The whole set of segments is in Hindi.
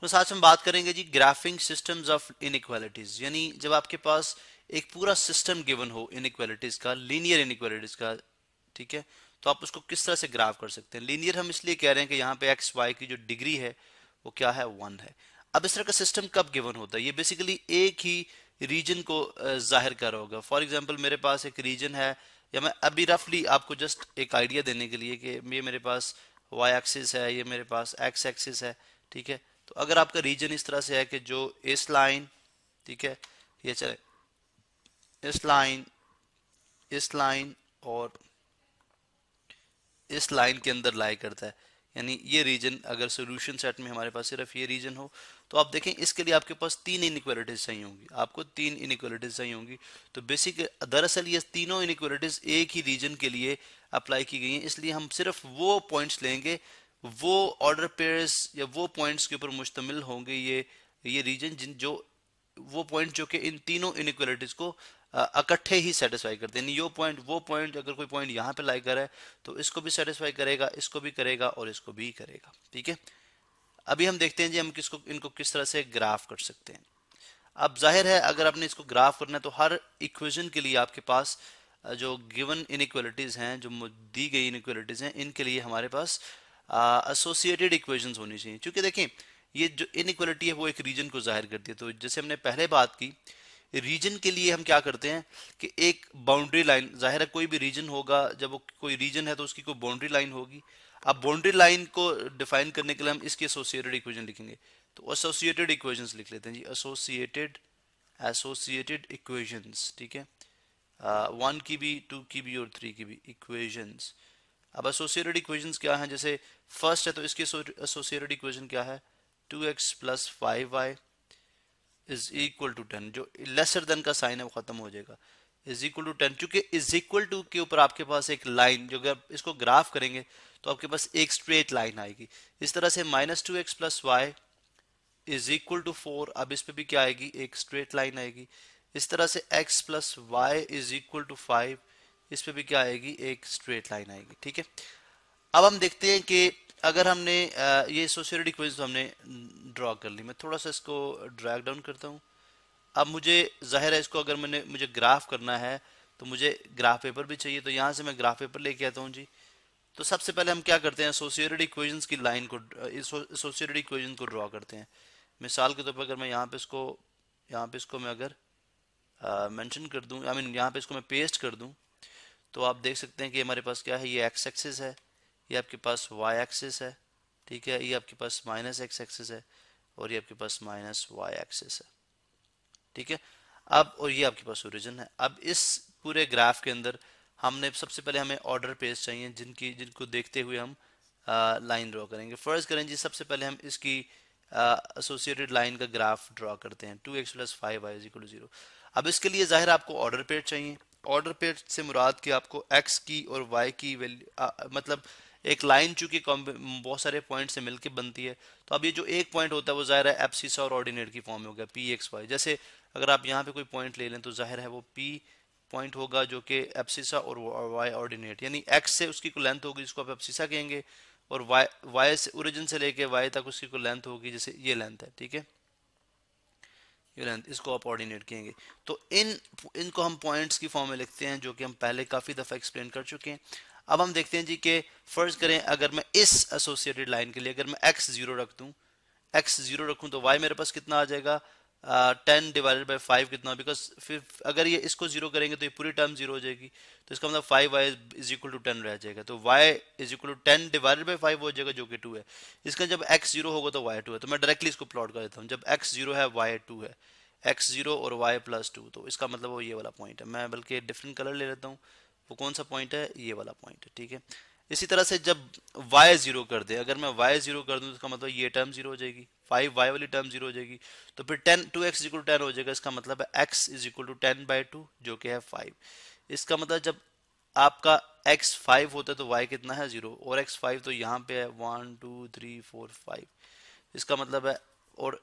तो साथ में बात करेंगे जी ग्राफिंग सिस्टम्स ऑफ इनइक्वालिटीज यानी जब आपके पास एक पूरा सिस्टम गिवन हो इनक्वालिटीज का लीनियर इनक्वालिटीज का ठीक है तो आप उसको किस तरह से ग्राफ कर सकते हैं लीनियर हम इसलिए कह रहे हैं कि यहाँ पे एक्स वाई की जो डिग्री है वो क्या है वन है अब इस तरह का सिस्टम कब गिवन होता है ये बेसिकली एक ही रीजन को जाहिर कर रहा होगा फॉर एग्जाम्पल मेरे पास एक रीजन है या मैं अभी रफली आपको जस्ट एक आइडिया देने के लिए कि ये मेरे पास वाई एक्सिस है ये मेरे पास एक्स एक्सिस है ठीक है तो अगर आपका रीजन इस तरह से है कि जो इस लाइन ठीक है ये चले इस लाइन इस लाइन और इस लाइन के अंदर लाई करता है यानी ये रीजन अगर सोल्यूशन सेट में हमारे पास सिर्फ ये रीजन हो तो आप देखें इसके लिए आपके पास तीन इनक्वालिटीज सही होंगी आपको तीन इनक्वालिटीज सही होंगी तो बेसिक दरअसल ये तीनों इनक्वालिटीज एक ही रीजन के लिए अप्लाई की गई हैं इसलिए हम सिर्फ वो पॉइंट्स लेंगे वो ऑर्डर पेयर्स या वो पॉइंट्स के ऊपर मुश्तमिल होंगे ये ये रीजन जिन जो वो पॉइंट जो कि इन तीनों इनक्वलिटीज को इकट्ठे ही सेटिस्फाई करते हैं यो पॉइंट वो पॉइंट अगर कोई पॉइंट यहाँ पे लाई कर है तो इसको भी सेटिस्फाई करेगा इसको भी करेगा और इसको भी करेगा ठीक है अभी हम देखते हैं जी हम किसको इनको किस तरह से ग्राफ कर सकते हैं अब जाहिर है अगर आपने इसको ग्राफ करना है तो हर इक्वेजन के लिए आपके पास जो गिवन इनक्वलिटीज़ हैं जो दी गई इनक्वलिटीज़ हैं इनके लिए हमारे पास एसोसिएटेड इक्वेशंस होनी चाहिए क्योंकि देखें ये जो इनक्वलिटी है वो एक रीजन को जाहिर करती है तो जैसे हमने पहले बात की रीजन के लिए हम क्या करते हैं कि एक बाउंड्री लाइन जाहिर है कोई भी रीजन होगा जब वो कोई रीजन है तो उसकी कोई बाउंड्री लाइन होगी अब बाउंड्री लाइन को डिफाइन करने के लिए हम इसकी एसोसिएटेड इक्वेशन लिखेंगे तो एसोसिएटेड इक्वेजन लिख लेते हैं जी एसोसिएटेड एसोसिएटेड इक्वेशंस ठीक है वन की भी टू की भी और थ्री की भी इक्वेजन्स uh, अब एसोसिएटेड इक्वेशन क्या है जैसे फर्स्ट है तो इसकी एसोसिएटेड इक्वेशन क्या है two x plus five y is equal to ten जो लेसर देन का साइन है वो खत्म हो जाएगा इज इक्वल टू टेन चूंकि इज इक्वल टू के ऊपर आपके पास एक लाइन जो अगर इसको ग्राफ करेंगे तो आपके पास एक स्ट्रेट लाइन आएगी इस तरह से minus two x plus y is equal to four अब इस पर भी क्या आएगी एक स्ट्रेट लाइन आएगी इस तरह से x plus y is equal to five इस पर भी क्या आएगी एक स्ट्रेट लाइन आएगी ठीक है अब हम देखते हैं कि अगर हमने ये एसोसिएटेड तो इक्वेशन हमने ड्रॉ कर ली मैं थोड़ा सा इसको ड्रैग डाउन करता हूँ अब मुझे जाहिर है इसको अगर मैंने मुझे ग्राफ करना है तो मुझे ग्राफ पेपर भी चाहिए तो यहाँ से मैं ग्राफ पेपर लेके आता हूँ जी तो सबसे पहले हम क्या करते हैं सोशियोरिटी इक्वेशंस की लाइन को सोशियोरिटी क्वेश्चन को ड्रॉ करते हैं मिसाल के तौर पर अगर मैं यहाँ पे इसको यहाँ पे इसको मैं अगर मेंशन कर दूँ आई मीन यहाँ पे इसको मैं पेस्ट कर दूँ तो आप देख सकते हैं कि हमारे पास क्या है ये एक्स एक्सिस है ये आपके पास वाई एक्सिस है ठीक है ये आपके पास माइनस एक्स एक्सिस है और ये आपके पास माइनस वाई एक्सिस है ठीक है अब और ये आपके पास ओरिजिन है अब इस पूरे ग्राफ के अंदर हमने सबसे पहले हमें ऑर्डर पेज चाहिए जिनकी जिनको देखते हुए हम लाइन ड्रॉ करेंगे फर्स्ट करें जी सबसे पहले हम इसकी एसोसिएटेड लाइन का ग्राफ ड्रॉ करते हैं two x plus five y is equal zero अब इसके लिए ज़ाहिर आपको ऑर्डर पेज चाहिए ऑर्डर पे से मुराद कि आपको एक्स की और वाई की वैल्यू मतलब एक लाइन चूंकि बहुत सारे पॉइंट से मिलके बनती है तो अब ये जो एक पॉइंट होता है वो ज़ाहिर है एपसीसा और ऑर्डिनेट की फॉर्म में हो गया पी एक्स वाई जैसे अगर आप यहाँ पे कोई पॉइंट ले लें तो जाहिर है वो पी पॉइंट होगा जो कि एप्सिसा और वाई ऑर्डिनेट यानी एक्स से उसकी को लेंथ होगी जिसको आप एप्सिसा कहेंगे और वाई वाई से ओरिजिन से लेके वाई तक उसकी को लेंथ होगी जैसे ये लेंथ है ठीक है ये लेंथ इसको आप ऑर्डिनेट कहेंगे तो इन इनको हम पॉइंट्स की फॉर्म में लिखते हैं जो कि हम पहले काफ़ी दफ़ा एक्सप्लेन कर चुके हैं अब हम देखते हैं जी कि फर्ज करें अगर मैं इस एसोसिएटेड लाइन के लिए अगर मैं एक्स ज़ीरो रख दूँ एक्स ज़ीरो रखूँ तो वाई मेरे पास कितना आ जाएगा टेन डिवाइडेड बाई फाइव कितना बिकॉज फिर अगर ये इसको जीरो करेंगे तो ये पूरी टर्म जीरो हो जाएगी तो इसका मतलब five y is equal to ten रह जाएगा तो y is equal to ten divided by five हो जाएगा जो कि टू है इसका जब एक्स जीरो होगा तो वाई टू है तो मैं डायरेक्टली इसको प्लॉट कर देता हूँ जब एक्स जीरो है वाई टू है एक्स जीरो और वाई प्लस टू तो इसका मतलब वो ये वाला पॉइंट है मैं बल्कि डिफरेंट कलर ले लेता हूँ वो कौन सा पॉइंट है ये वाला पॉइंट है ठीक है इसी तरह से जब y जीरो कर दे अगर मैं y जीरो कर दूं तो इसका मतलब ये टर्म जीरो हो जाएगी फाइव वाई वाली टर्म जीरो हो जाएगी तो फिर ten two x equal ten हो जाएगा इसका मतलब है x is equal to ten by two जो कि है फाइव इसका मतलब जब आपका x फाइव होता है तो y कितना है जीरो और x फाइव तो यहाँ पे है one two three four five इसका मतलब है और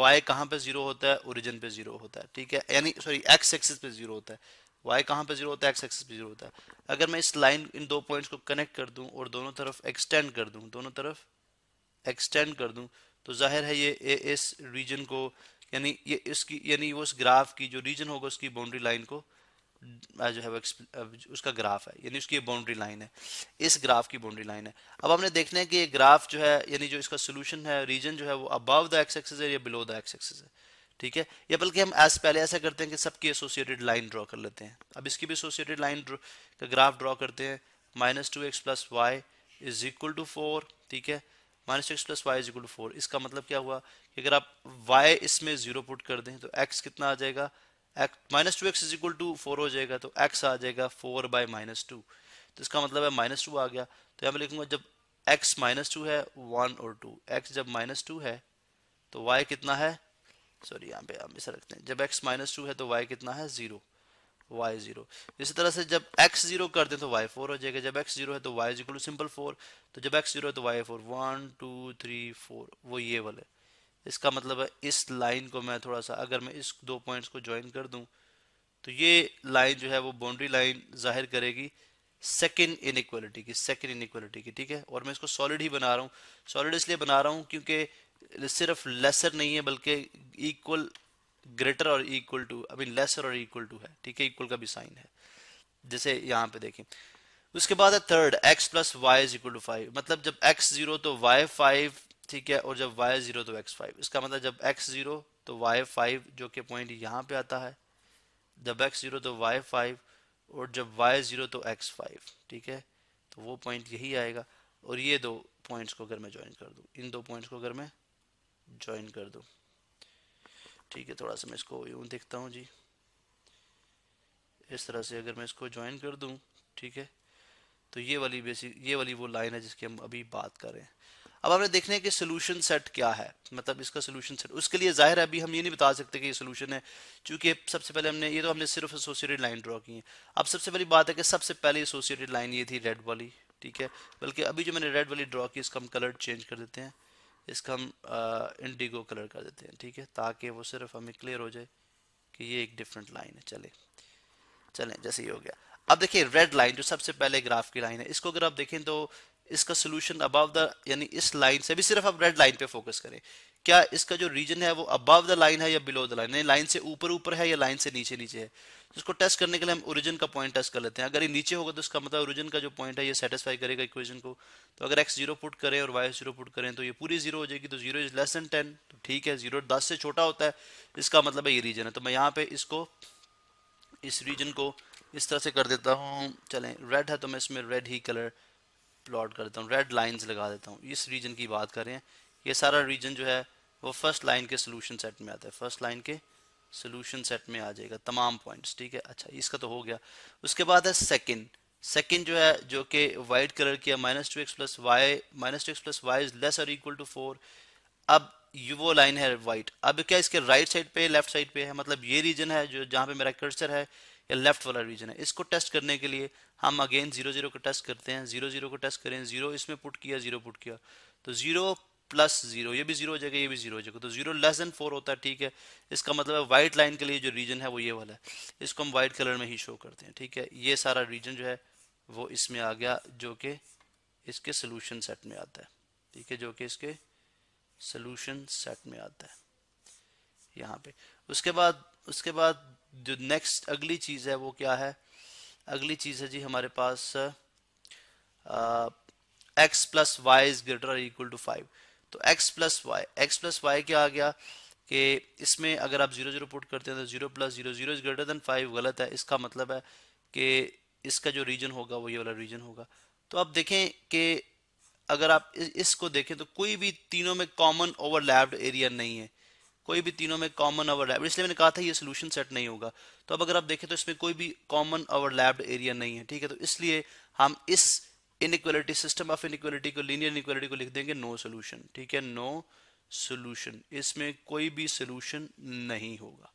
y कहाँ पे जीरो होता है ओरिजिन पे जीरो होता है ठीक है यानी सॉरी x एक्सिस पे जीरो होता है वाई कहाँ पे जीरो होता है एक्स एक्सिस पे जीरो होता है अगर मैं इस लाइन इन दो पॉइंट्स को कनेक्ट कर दूं और दोनों तरफ एक्सटेंड कर दूं दोनों तरफ एक्सटेंड कर दूं तो जाहिर है ये इस रीजन को यानी ये इसकी यानी वो उस ग्राफ की जो रीजन होगा उसकी बाउंड्री लाइन को जो है वो उसका ग्राफ है यानी उसकी बाउंड्री लाइन है इस ग्राफ की बाउंड्री लाइन है अब हमने देखना है कि ये ग्राफ जो है यानी जो इसका सोल्यूशन है रीजन जो है वो अबव द एक्स एक्सेस है या बिलो द एक्स एक्सिस है ठीक है या बल्कि हम एस पहले ऐसा करते हैं कि सबकी एसोसिएटेड लाइन ड्रॉ कर लेते हैं अब इसकी भी एसोसिएटेड लाइन का ग्राफ ड्रॉ करते हैं minus two x plus y is equal to four ठीक है minus x plus y is equal to four इसका मतलब क्या हुआ कि अगर आप वाई इसमें जीरो पुट कर दें तो एक्स कितना आ जाएगा minus two x is equal to four हो जाएगा तो एक्स आ जाएगा फोर बाई माइनस टू तो इसका मतलब है माइनस टू आ गया तो यहाँ पर लिखूंगा जब एक्स माइनस टू है वन और टू एक्स जब माइनस टू है तो वाई कितना है सॉरी यहाँ पे हम इसे रखते हैं जब x माइनस टू है तो y कितना है जीरो वाई जीरो इसी तरह से जब x जीरो कर दें तो y फोर हो जाएगा जब x जीरो है तो y जीरो सिंपल फोर तो जब x जीरो है तो y four one two three four वो ये वाले इसका मतलब है इस लाइन को मैं थोड़ा सा अगर मैं इस दो पॉइंट्स को ज्वाइन कर दूं तो ये लाइन जो है वो बाउंड्री लाइन जाहिर करेगी सेकेंड इनक्वलिटी की सेकेंड इनक्वलिटी की ठीक है और मैं इसको सॉलिड ही बना रहा हूँ सॉलिड इसलिए बना रहा हूँ क्योंकि सिर्फ लेसर नहीं है बल्कि इक्वल ग्रेटर और इक्वल टू अभी लेसर और इक्वल टू है ठीक है इक्वल का भी साइन है जैसे यहाँ पे देखें उसके बाद है third x plus y is equal to five मतलब जब x जीरो तो y फाइव ठीक है और जब y जीरो तो x फाइव इसका मतलब जब x जीरो तो y फाइव जो कि पॉइंट यहाँ पे आता है जब x जीरो तो y फाइव और जब y जीरो तो x फाइव ठीक है तो वो पॉइंट यही आएगा और ये दो पॉइंट्स को अगर मैं ज्वाइन कर दूँ इन दो पॉइंट्स को अगर मैं ज्वाइन कर दो ठीक है थोड़ा सा मैं इसको यूँ देखता हूँ जी इस तरह से अगर मैं इसको ज्वाइन कर दूँ ठीक है तो ये वाली बेसिक ये वाली वो लाइन है जिसकी हम अभी बात कर रहे हैं अब हमने देखने कि सोल्यूशन सेट क्या है मतलब इसका सोल्यूशन सेट उसके लिए जाहिर है अभी हम ये नहीं बता सकते कि ये सोल्यूशन है क्योंकि सबसे पहले हमने ये तो हमने सिर्फ एसोसिएटेड लाइन ड्रॉ की है अब सबसे पहली बात है कि सबसे पहले एसोसिएटेड लाइन ये थी रेड वाली ठीक है बल्कि अभी जो मैंने रेड वाली ड्रॉ की इसका हम कलर चेंज कर देते हैं इसका हम इंडिगो कलर कर देते हैं ठीक है ताकि वो सिर्फ हमें क्लियर हो जाए कि ये एक डिफरेंट लाइन है चले चलें जैसे ही हो गया अब देखिए रेड लाइन जो सबसे पहले ग्राफ की लाइन है इसको अगर आप देखें तो इसका सोल्यूशन अब द यानी इस लाइन से भी सिर्फ आप रेड लाइन पे फोकस करें क्या इसका जो रीजन है वो अबव द लाइन है या बिलो द लाइन लाइन से ऊपर ऊपर है या लाइन से नीचे नीचे है तो इसको टेस्ट करने के लिए हम ओरिजिन का पॉइंट टेस्ट कर लेते हैं अगर ये नीचे होगा तो इसका मतलब ओरिजिन का जो पॉइंट है ये सेटिस्फाई करेगा इक्वेशन को तो अगर एक्स जीरो पुट करें और वाई जीरो पुट करें तो ये पूरी जीरो हो जाएगी तो zero is less than ten तो ठीक है जीरो दस से छोटा होता है इसका मतलब है ये रीजन है तो मैं यहाँ पे इसको इस रीजन को इस तरह से कर देता हूँ चले रेड है तो मैं इसमें रेड ही कलर प्लॉट कर देता हूँ रेड लाइन्स लगा देता हूँ इस रीजन की बात करें ये सारा रीजन जो है वो फर्स्ट लाइन के सोल्यूशन सेट में आता है फर्स्ट लाइन के सोल्यूशन सेट में आ जाएगा तमाम पॉइंट्स ठीक है अच्छा इसका तो हो गया उसके बाद है सेकेंड सेकेंड जो है जो कि वाइट कलर की minus two x plus y minus two x plus y is less और इक्वल टू फोर अब यू वो लाइन है वाइट अब क्या इसके राइट साइड पे लेफ्ट साइड पे है मतलब ये रीजन है जो जहाँ पे मेरा कर्सर है या लेफ्ट वाला रीजन है इसको टेस्ट करने के लिए हम अगेन जीरो जीरो को टेस्ट करते हैं जीरो जीरो को टेस्ट करें जीरो इसमें पुट किया जीरो पुट किया तो जीरो प्लस जीरो ये भी जीरो हो जाएगा ये भी जीरो हो जाएगा तो जीरो लेस देन फोर होता है ठीक है इसका मतलब है वाइट लाइन के लिए जो रीजन है वो ये वाला है इसको हम वाइट कलर में ही शो करते हैं ठीक है ये सारा रीजन जो है वो इसमें आ गया जो कि इसके सोल्यूशन सेट में आता है ठीक है जो कि इसके सोल्यूशन सेट में आता है यहाँ पे उसके बाद उसके बाद जो नेक्स्ट अगली चीज़ है वो क्या है अगली चीज़ है जी हमारे पास x plus y is greater equal to five तो x plus y x plus y क्या आ गया कि इसमें अगर आप जीरो जीरो पुट करते हैं तो zero plus zero zero is greater than five गलत है इसका मतलब है कि इसका जो रीजन होगा वो ये वाला रीजन होगा तो आप देखें कि अगर आप इसको देखें तो कोई भी तीनों में कॉमन ओवरलैप्ड एरिया नहीं है कोई भी तीनों में कॉमन ओवरलैप्ड इसलिए मैंने कहा था ये सोल्यूशन सेट नहीं होगा तो अब अगर आप देखें तो इसमें कोई भी कॉमन ओवरलैप्ड एरिया नहीं है ठीक है तो इसलिए हम इस इनक्वालिटी सिस्टम ऑफ इनक्वालिटी को लीनियर इनक्वालिटी को लिख देंगे नो सोल्यूशन ठीक है नो सोल्यूशन इसमें कोई भी सोल्यूशन नहीं होगा